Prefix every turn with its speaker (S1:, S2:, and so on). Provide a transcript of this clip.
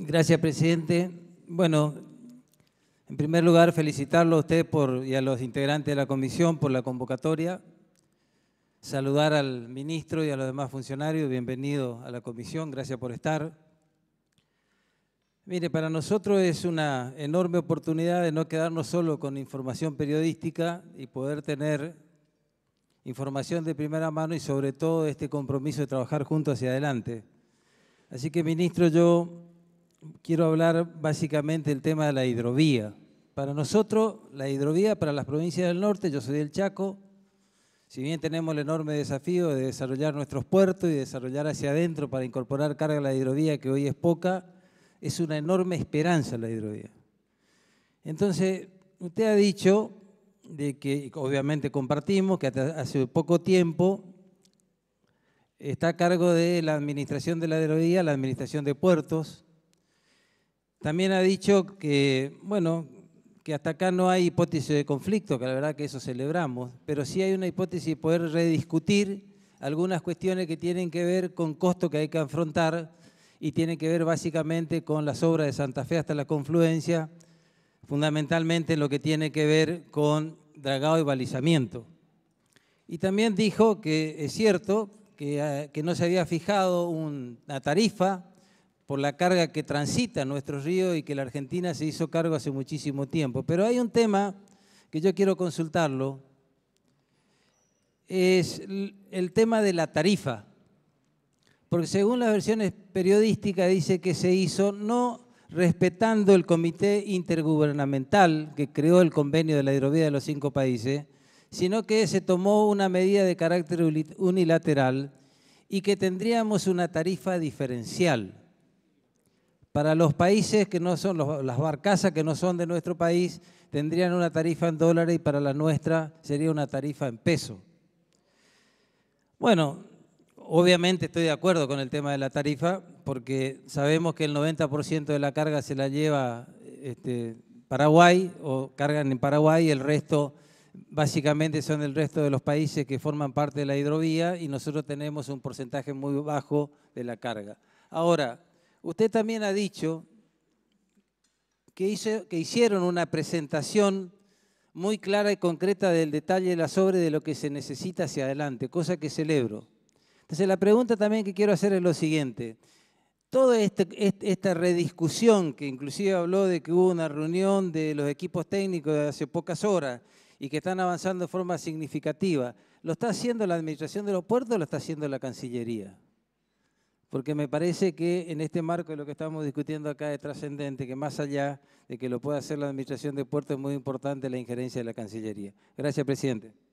S1: Gracias, presidente. Bueno, en primer lugar, felicitarlo a usted por, y a los integrantes de la comisión por la convocatoria. Saludar al ministro y a los demás funcionarios. Bienvenido a la comisión. Gracias por estar. Mire, para nosotros es una enorme oportunidad de no quedarnos solo con información periodística y poder tener información de primera mano y sobre todo este compromiso de trabajar juntos hacia adelante. Así que, ministro, yo quiero hablar básicamente del tema de la hidrovía. Para nosotros, la hidrovía para las provincias del norte, yo soy del Chaco, si bien tenemos el enorme desafío de desarrollar nuestros puertos y desarrollar hacia adentro para incorporar carga a la hidrovía, que hoy es poca, es una enorme esperanza la hidrovía. Entonces, usted ha dicho de que, obviamente compartimos, que hace poco tiempo está a cargo de la administración de la hidrovía, la administración de puertos, también ha dicho que, bueno, que hasta acá no hay hipótesis de conflicto, que la verdad que eso celebramos, pero sí hay una hipótesis de poder rediscutir algunas cuestiones que tienen que ver con costo que hay que afrontar y tienen que ver básicamente con las obras de Santa Fe hasta la confluencia, fundamentalmente en lo que tiene que ver con dragado y balizamiento. Y también dijo que es cierto que, eh, que no se había fijado una tarifa por la carga que transita nuestro río y que la Argentina se hizo cargo hace muchísimo tiempo. Pero hay un tema que yo quiero consultarlo, es el tema de la tarifa. Porque según las versiones periodísticas dice que se hizo no respetando el comité intergubernamental que creó el convenio de la hidrovía de los cinco países, sino que se tomó una medida de carácter unilateral y que tendríamos una tarifa diferencial. Para los países que no son, las barcazas que no son de nuestro país, tendrían una tarifa en dólares y para la nuestra sería una tarifa en peso. Bueno, obviamente estoy de acuerdo con el tema de la tarifa, porque sabemos que el 90% de la carga se la lleva este, Paraguay o cargan en Paraguay, el resto básicamente son el resto de los países que forman parte de la hidrovía y nosotros tenemos un porcentaje muy bajo de la carga. Ahora, Usted también ha dicho que, hicieron una presentación muy clara y concreta del detalle de las obras de lo que se necesita hacia adelante, cosa que celebro. Entonces la pregunta también que quiero hacer es lo siguiente. Toda este, esta rediscusión que inclusive habló de que hubo una reunión de los equipos técnicos de hace pocas horas y que están avanzando de forma significativa, ¿lo está haciendo la Administración de los Puertos o lo está haciendo la Cancillería? porque me parece que en este marco de lo que estamos discutiendo acá es trascendente, que más allá de que lo pueda hacer la Administración de Puerto es muy importante la injerencia de la Cancillería. Gracias, presidente.